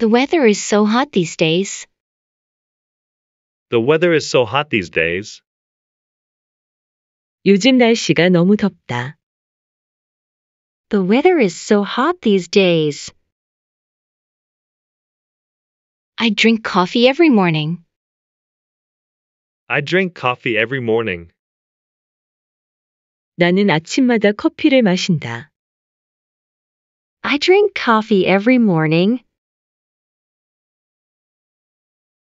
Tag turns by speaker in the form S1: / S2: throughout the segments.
S1: The weather is so hot these days.
S2: The weather is so hot these days.
S1: 요즘 날씨가 너무 덥다. The weather is so hot these days. I drink coffee every morning.
S2: I drink coffee every morning.
S1: 나는 아침마다 커피를 마신다. I drink coffee every morning.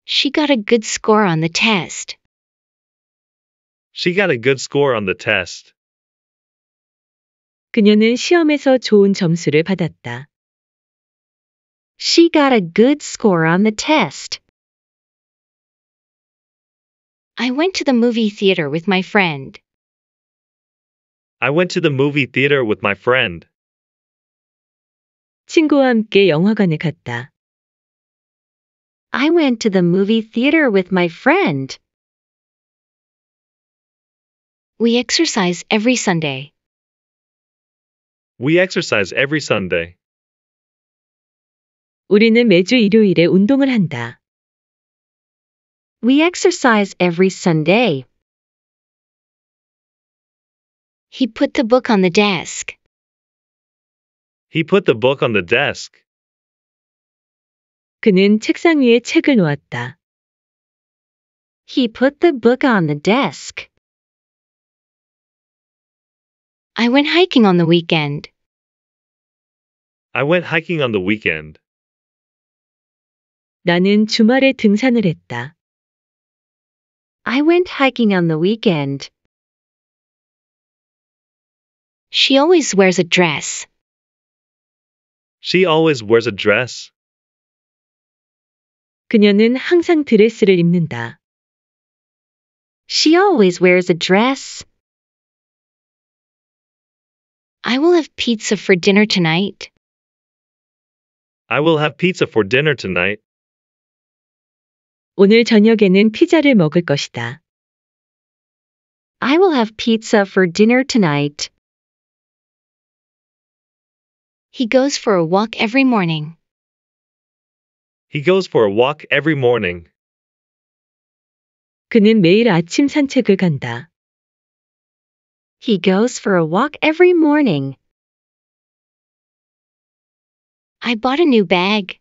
S1: She got a good score on the test.
S2: She got a good score on the test.
S1: 그녀는 시험에서 좋은 점수를 받았다. She got a good score on the test. I went to the movie theater with my friend.
S2: I went to the movie theater with my friend.
S1: 친구와 함께 영화관에 갔다. I went to the movie theater with my
S2: friend.
S1: We exercise every Sunday.
S2: We exercise every Sunday.
S1: 우리는 매주 일요일에 운동을 한다. We exercise every Sunday. He put the book on the desk.
S2: He put the book on the desk.
S1: 그는 책상 위에 책을 놓았다. He put the book on the desk. I went hiking on the weekend.
S2: I went hiking on the weekend.
S1: 나는 주말에 등산을 했다. I went hiking on the weekend. She always wears a dress.
S2: She always wears a dress.
S1: 그녀는 항상 드레스를 입는다. She always wears a dress. I will have pizza for dinner tonight.
S2: I will have pizza for dinner tonight.
S1: 오늘 저녁에는 피자를 먹을 것이다. I will have pizza for dinner tonight. He goes for a walk every morning.
S2: He goes for a walk every morning.
S1: 그는 매일 아침 산책을 간다. He goes for a walk every morning. I bought a new bag.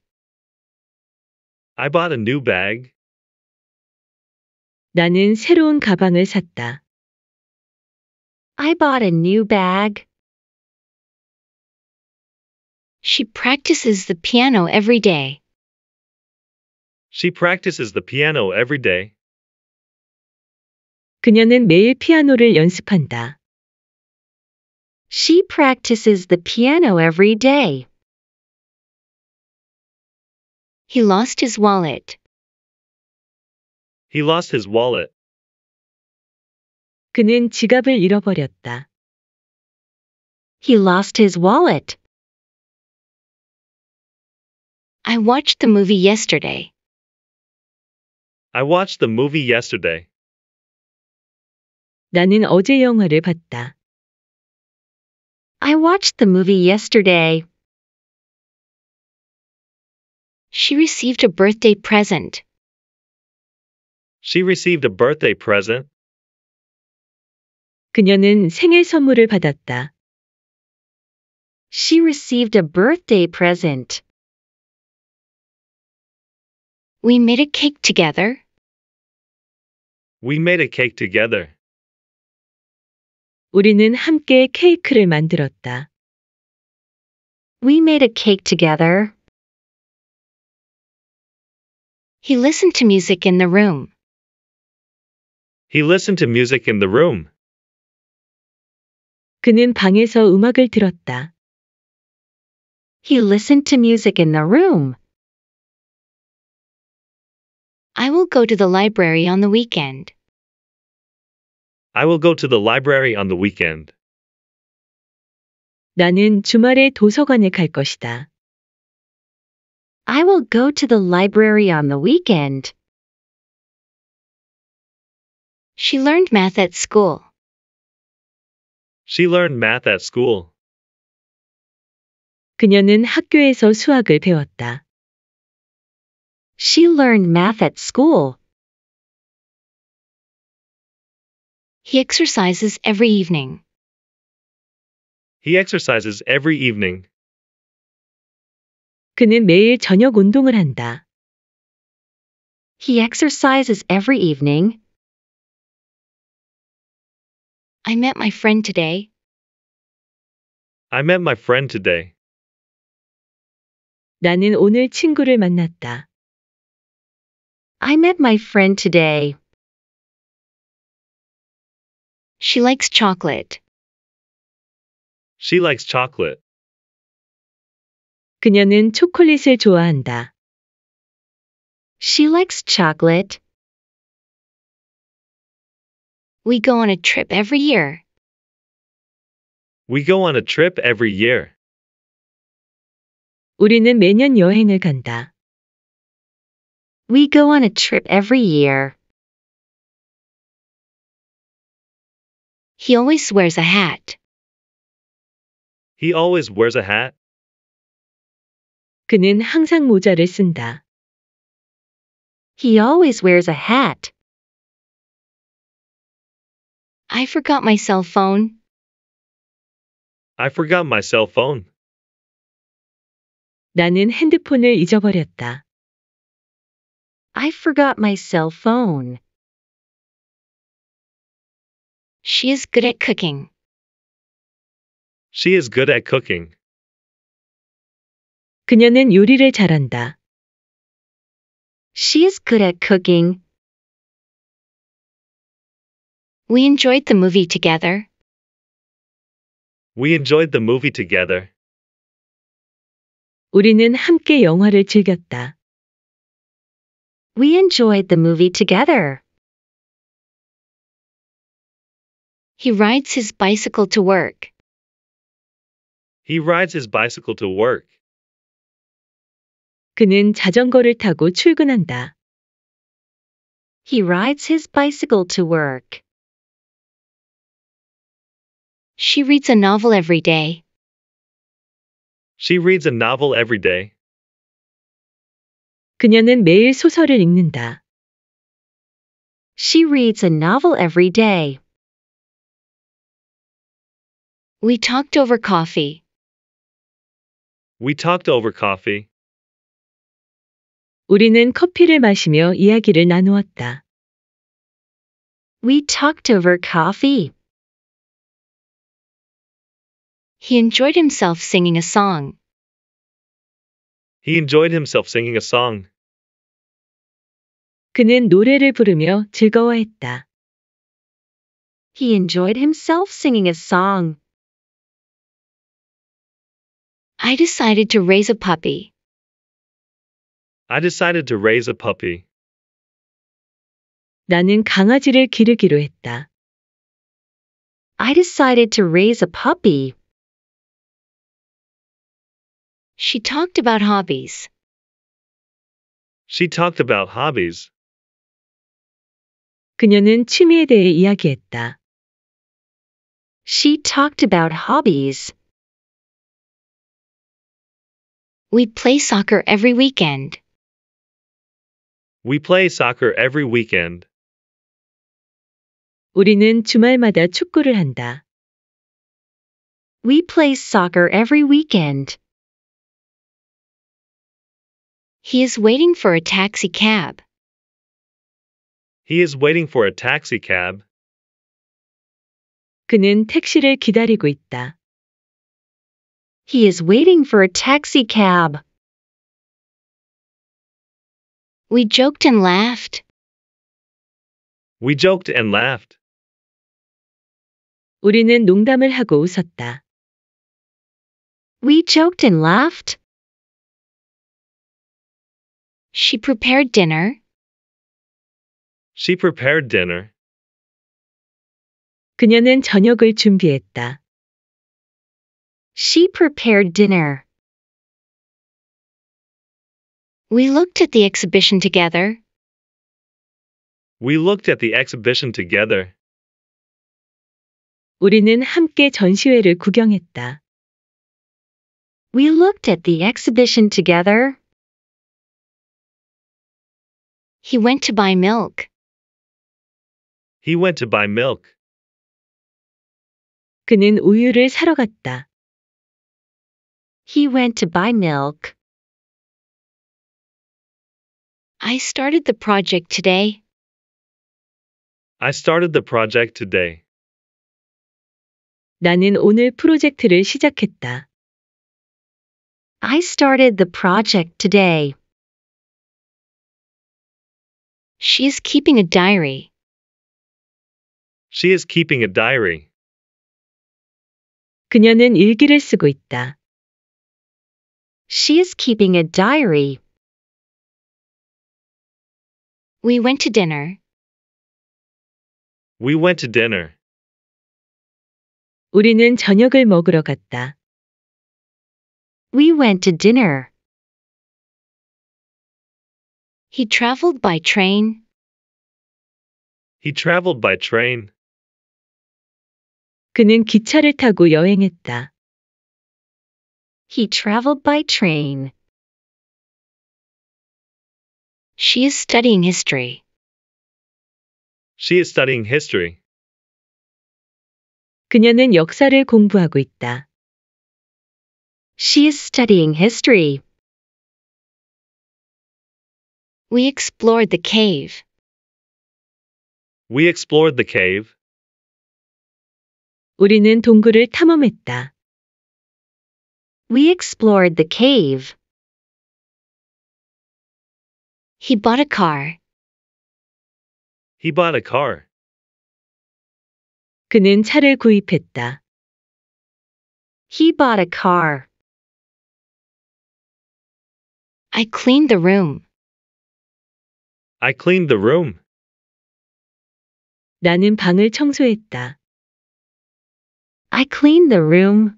S2: I bought a new bag.
S1: 나는 새로운 가방을 샀다. I bought a new bag. She practices the piano every day.
S2: She practices the piano every day.
S1: 그녀는 매일 피아노를 연습한다. She practices the piano every day. He lost his wallet.
S2: He lost his wallet.
S1: 그는 지갑을 잃어버렸다. He lost his wallet. I watched the movie yesterday.
S2: I watched the movie yesterday.
S1: 나는 어제 영화를 봤다. I watched the movie yesterday. She received a birthday present.
S2: She received a birthday present.
S1: 그녀는 생일 선물을 받았다. She received a birthday present. We made a cake together.
S2: We made a cake together.
S1: 우리는 함께 케이크를 만들었다. We made a cake together. He listened to music in the room.
S2: He listened to music in the room.
S1: 그는 방에서 음악을 들었다. He listened to music in the room. I will go to the library on the weekend.
S2: I will go to the library on the weekend.
S1: 나는 주말에 도서관에 갈 것이다. I will go to the library on the weekend. She learned math at school.
S2: She learned math at school.
S1: 그녀는 학교에서 수학을 배웠다. She learned math at school. He exercises every evening.
S2: He exercises every evening.
S1: 그는 매일 저녁 운동을 한다. He exercises every
S2: evening.
S1: I met my friend today.
S2: I met my friend today.
S1: 나는 오늘 친구를 만났다. I met my friend today. She likes chocolate.
S2: She likes chocolate.
S1: 그녀는 초콜릿을 좋아한다. She likes chocolate. We go on a trip every year.
S2: We go on a trip every year.
S1: 우리는 매년 여행을 간다. We go on a trip every year. He always wears a hat.
S2: He always wears a hat.
S1: 그는 항상 모자를 쓴다. He always wears a hat. I forgot my cell phone.
S2: I forgot my cell phone.
S1: 나는 핸드폰을 잊어버렸다. I forgot my cell phone. She is good at cooking.
S2: She is good at cooking.
S1: 그녀는 요리를 잘한다. She is good at cooking. We enjoyed the movie together.
S2: We enjoyed the movie together.
S1: 우리는 함께 영화를 즐겼다. We enjoyed the movie together. He rides his bicycle to work.
S2: He rides his bicycle to work.
S1: 그는 자전거를 타고 출근한다. He rides his bicycle to work. She reads a novel every day.
S2: She reads a novel every day.
S1: 그녀는 매일 소설을 읽는다. She reads a novel every day. We talked over coffee.
S2: We talked over coffee.
S1: 우리는 커피를 마시며 이야기를 나누었다. We talked over coffee. He enjoyed himself singing a song.
S2: He enjoyed himself singing a song.
S1: 그는 노래를 부르며 즐거워했다. He enjoyed himself singing a song. I decided to raise a puppy.
S2: I decided to raise a puppy.
S1: 나는 강아지를 기르기로 했다. I decided to raise a puppy. She talked about hobbies.
S2: She talked about hobbies.
S1: 그녀는 취미에 대해 이야기했다. She talked about hobbies. We play soccer every weekend.
S2: We play soccer every weekend.
S1: 우리는 주말마다 축구를 한다. We play soccer every weekend. He is waiting for a taxi cab.
S2: He is waiting for a taxi cab.
S1: 그는 택시를 기다리고 있다. He is waiting for a taxi cab. We joked and laughed.
S2: We joked and laughed.
S1: 우리는 농담을 하고 웃었다. We joked and laughed. She prepared dinner.
S2: She prepared dinner.
S1: 그녀는 저녁을 준비했다. She prepared dinner. We looked at the exhibition together.
S2: We looked at the exhibition together.
S1: 우리는 함께 전시회를 구경했다. We looked at the exhibition together. He went to buy milk.
S2: He went to buy milk.
S1: 그는 우유를 사러 갔다. He went to buy milk. I started the project today.
S2: I started the project today.
S1: 나는 오늘 프로젝트를 시작했다. I started the project today. She is keeping a diary.
S2: She is keeping a diary.
S1: 그녀는 일기를 쓰고 있다. She is keeping a diary. We went to dinner.
S2: We went to dinner.
S1: 우리는 저녁을 먹으러 갔다. We went to dinner. He traveled by train.
S2: He traveled by train.
S1: 그는 기차를 타고 여행했다. He traveled by train. She is studying history.
S2: She is studying history.
S1: 그녀는 역사를 공부하고 있다. She is studying history. We explored the cave.
S2: We explored the cave.
S1: 우리는 동굴을 탐험했다. We explored the cave. He bought a car.
S2: He bought a car.
S1: 그는 차를 구입했다. He bought a car. I cleaned the room.
S2: I cleaned the room.
S1: 나는 방을 청소했다. I cleaned the room.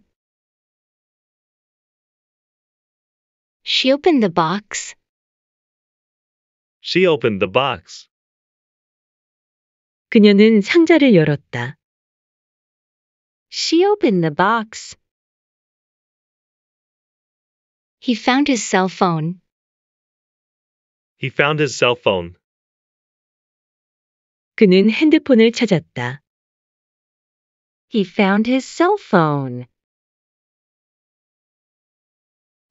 S1: She opened the box.
S2: She opened the box.
S1: 그녀는 상자를 열었다. She opened the box. He found his cell phone.
S2: He found his cell phone.
S1: 그는 핸드폰을 찾았다. He found his cell phone.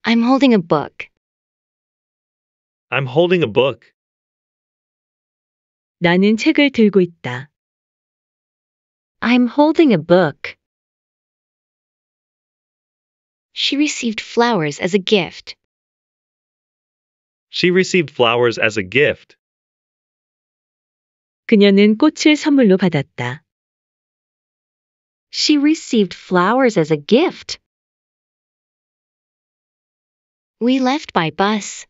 S1: I'm holding a book.
S2: I'm holding a book.
S1: 나는 책을 들고 있다. I'm holding a book. She received flowers as a gift.
S2: She received flowers as a gift.
S1: 그녀는 꽃을 선물로 받았다. She received flowers as a gift. We left by bus.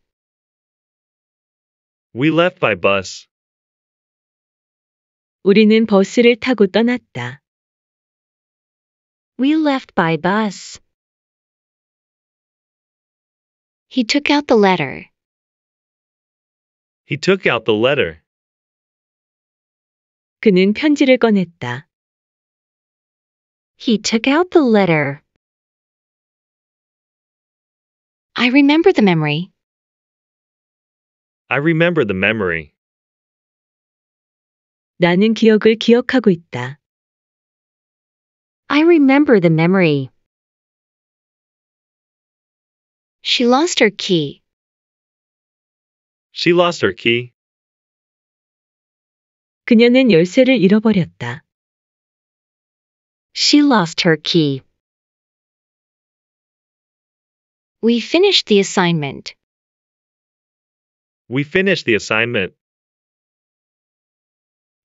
S2: We left by bus.
S1: 우리는 버스를 타고 떠났다. We left by bus. He took out the letter.
S2: He took out the letter.
S1: 그는 편지를 꺼냈다. He took out the letter. I remember the memory.
S2: I remember the memory.
S1: 나는 기억을 기억하고 있다. I remember the memory. She lost her key.
S2: She lost her key.
S1: 그녀는 열쇠를 잃어버렸다. She lost her key. We finished the assignment.
S2: We finished the assignment.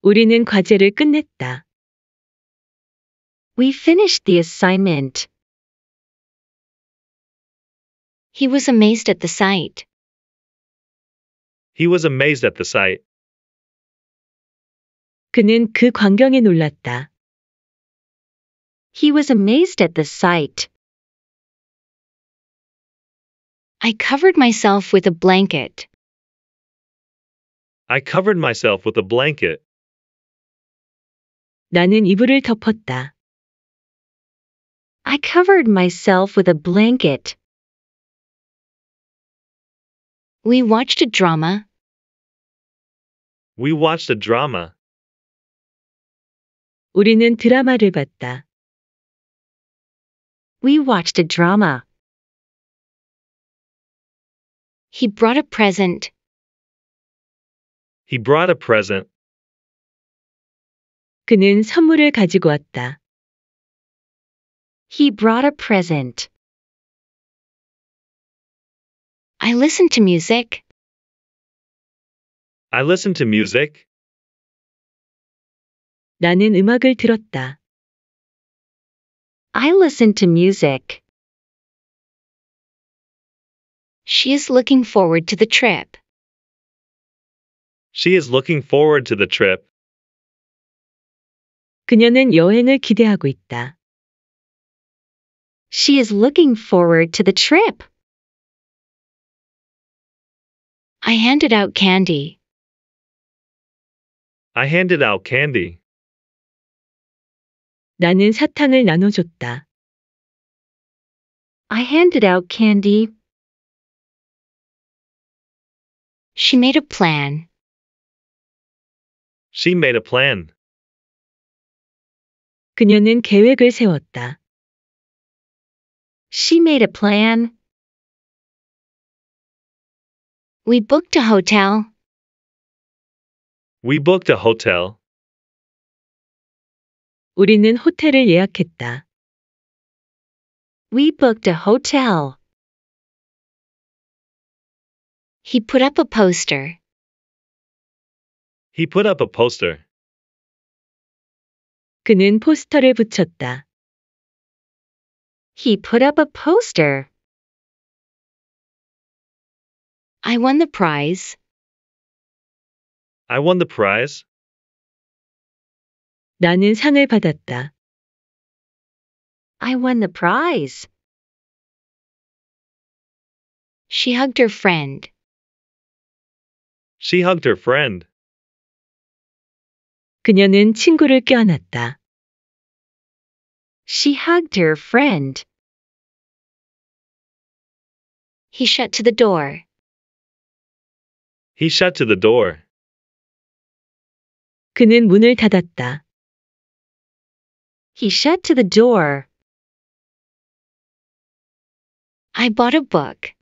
S1: 우리는 과제를 끝냈다. We finished the
S2: assignment.
S1: He was amazed at the sight.
S2: He was amazed at the sight.
S1: 그는 그 광경에 놀랐다. He was amazed at the sight. I covered myself with a blanket.
S2: I covered myself with a blanket.
S1: 나는 이불을 덮었다. I covered myself with a blanket. We watched a drama.
S2: We watched a drama.
S1: 우리는 드라마를 봤다. We watched a drama. He brought a present.
S2: He brought a present.
S1: 그는 선물을 가지고 왔다. He brought a present. I listen to music.
S2: I listen to music.
S1: 나는 음악을 들었다. I listen to music. She is looking forward to the trip.
S2: She is looking forward to the trip.
S1: 그녀는 여행을 기대하고 있다. She is looking forward to the trip. I handed out candy.
S2: I handed out candy.
S1: 나는 사탕을 나눠줬다. I handed out candy She made a plan.
S2: She made a plan.
S1: 그녀는 계획을 세웠다. She made a plan. We booked a hotel.
S2: We booked a hotel.
S1: 우리는 호텔을 예약했다. We booked a hotel. He put up a poster.
S2: He put up a poster.
S1: 그는 포스터를 붙였다. He put up a poster. I won the prize.
S2: I won the prize.
S1: 나는 상을 받았다. I won the prize. She hugged her
S2: friend. She hugged her friend.
S1: 그녀는 친구를 껴안았다. She hugged her friend. He shut to the door.
S2: He shut to the door.
S1: 그는 문을 닫았다. He shut to the door. I bought a book.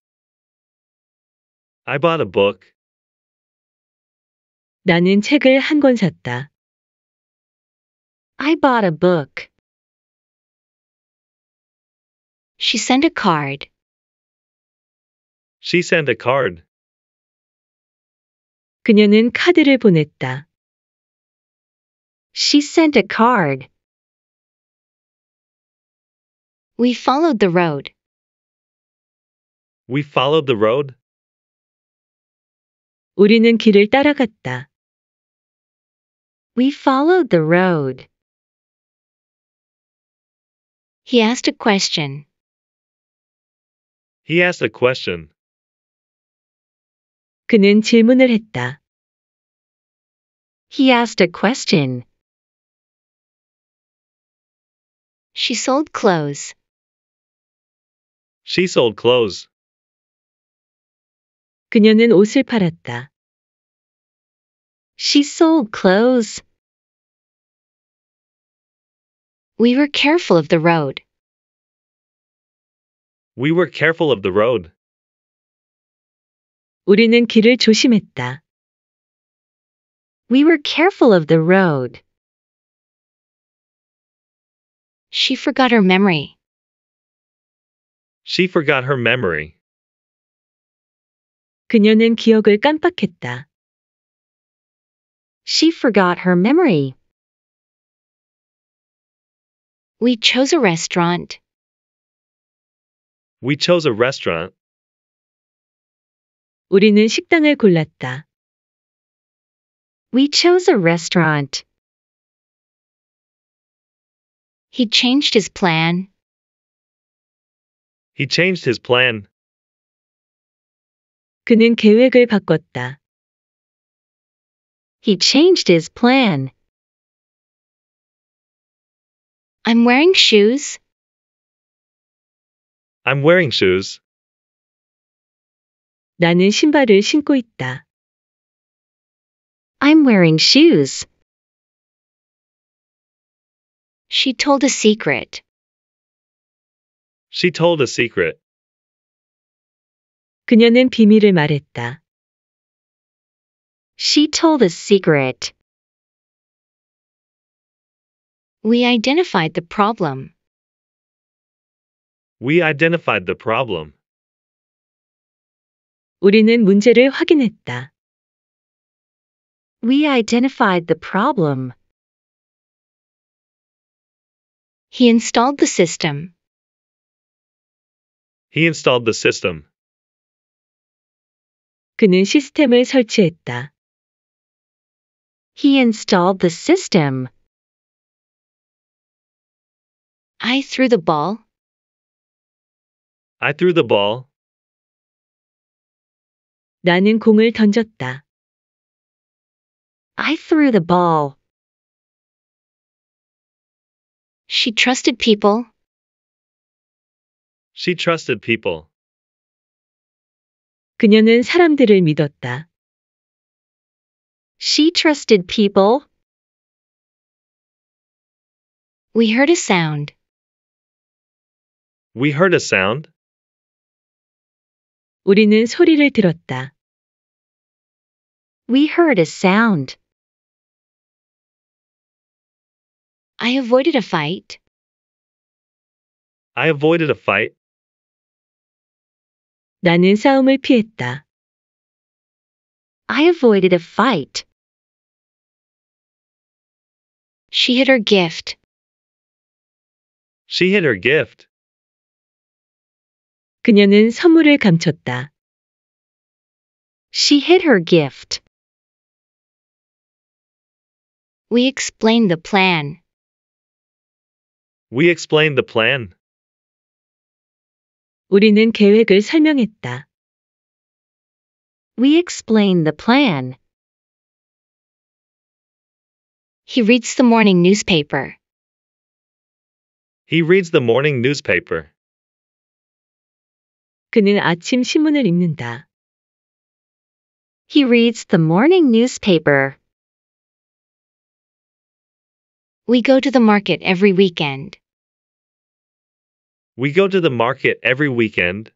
S2: I bought a book.
S1: 나는 책을 한 샀다. I bought a book. She sent a card.
S2: She sent a card.
S1: 그녀는 카드를 보냈다. She sent a card. We followed the road.
S2: We followed the road.
S1: 우리는 길을 따라갔다. We followed the road. He asked a question.
S2: He asked a question.
S1: 그는 질문을 했다. He asked a question. She sold clothes.
S2: She sold clothes.
S1: 그녀는 옷을 팔았다. She sold clothes. We were careful of the road.
S2: We were careful of the road.
S1: 우리는 길을 조심했다. We were careful of the
S2: road.
S1: She forgot her memory.
S2: She forgot her memory.
S1: 그녀는 기억을 깜빡했다. She forgot her memory. We chose a restaurant.
S2: We chose a restaurant.
S1: 우리는 식당을 골랐다. We chose a restaurant. He changed his plan.
S2: He changed his plan.
S1: 그는 계획을 바꿨다. He changed his plan. I'm wearing shoes.
S2: I'm wearing shoes.
S1: 나는 신발을 신고 있다. I'm wearing shoes. She told a secret.
S2: She told a secret.
S1: 그녀는 비밀을 말했다. She told a secret. We identified the problem.
S2: We identified the problem.
S1: 우리는 문제를 확인했다. We identified the problem. He installed the system.
S2: He installed the system.
S1: 그는 시스템을 설치했다. He installed the system. I threw the ball.
S2: I threw the ball.
S1: 나는 공을 던졌다. I threw the ball. She trusted people.
S2: She trusted people.
S1: 그녀는 사람들을 믿었다. She trusted people. We heard a sound.
S2: We heard a sound.
S1: 우리는 소리를 들었다. We heard a sound. I avoided a fight.
S2: I avoided a fight.
S1: 나는 싸움을 피했다. I avoided a fight. She hid her gift.
S2: She hid her gift.
S1: 그녀는 선물을 감췄다. She hid her gift. We explained the plan.
S2: We explained the plan.
S1: 우리는 계획을 설명했다. We explained the plan. He reads the morning newspaper.
S2: He reads the morning newspaper.
S1: 그는 아침 신문을 읽는다. He reads the morning newspaper. We go to the market every weekend.
S2: We go to the market every weekend.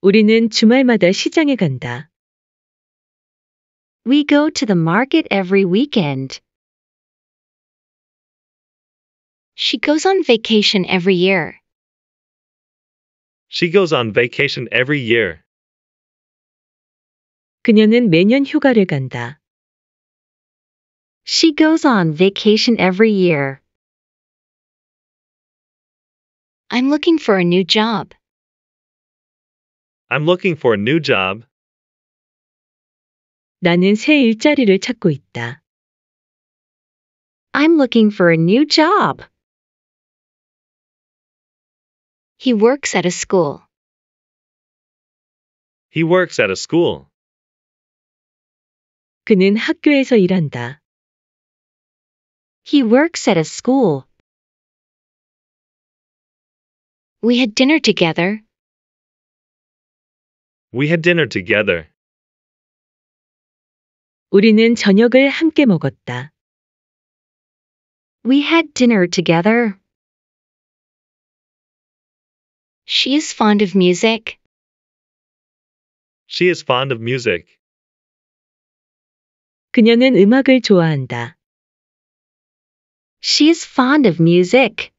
S1: 우리는 주말마다 시장에 간다. We go to the market every weekend. She goes on vacation every year.
S2: She goes on vacation every year.
S1: 그녀는 매년 휴가를 간다. She goes on vacation every year. I'm looking for a new job.
S2: I'm looking for a new job.
S1: 나는 새 일자리를 찾고 있다. I'm looking for a new job. He works at a school.
S2: He works at a school.
S1: 그는 학교에서 일한다. He works at a school. We had dinner together.
S2: We had dinner together.
S1: 우리는 저녁을 함께 먹었다. We had dinner together. She is fond of music.
S2: She is fond of music.
S1: 그녀는 음악을 좋아한다. She is fond of music.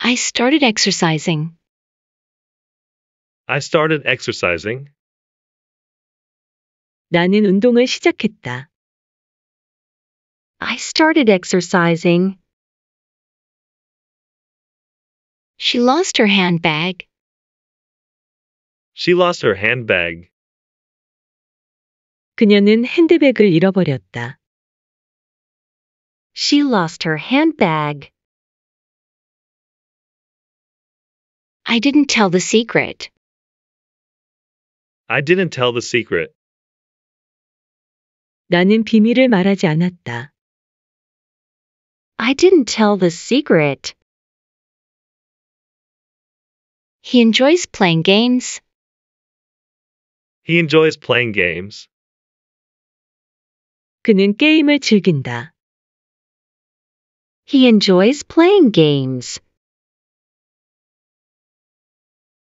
S1: I started exercising.
S2: I started exercising.
S1: 나는 운동을 시작했다. I started exercising. She lost her handbag.
S2: She lost her handbag.
S1: 그녀는 핸드백을 잃어버렸다. She lost her handbag. I didn't tell the secret.
S2: I didn't tell the secret.
S1: 나는 비밀을 말하지 않았다. I didn't tell the secret. He enjoys playing games.
S2: He enjoys playing games.
S1: 그는 게임을 즐긴다. He enjoys playing games.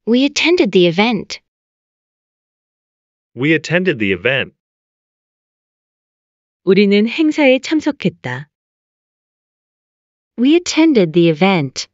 S1: We attended the event.
S2: We attended the event.
S1: 우리는 행사에 참석했다. We attended the event.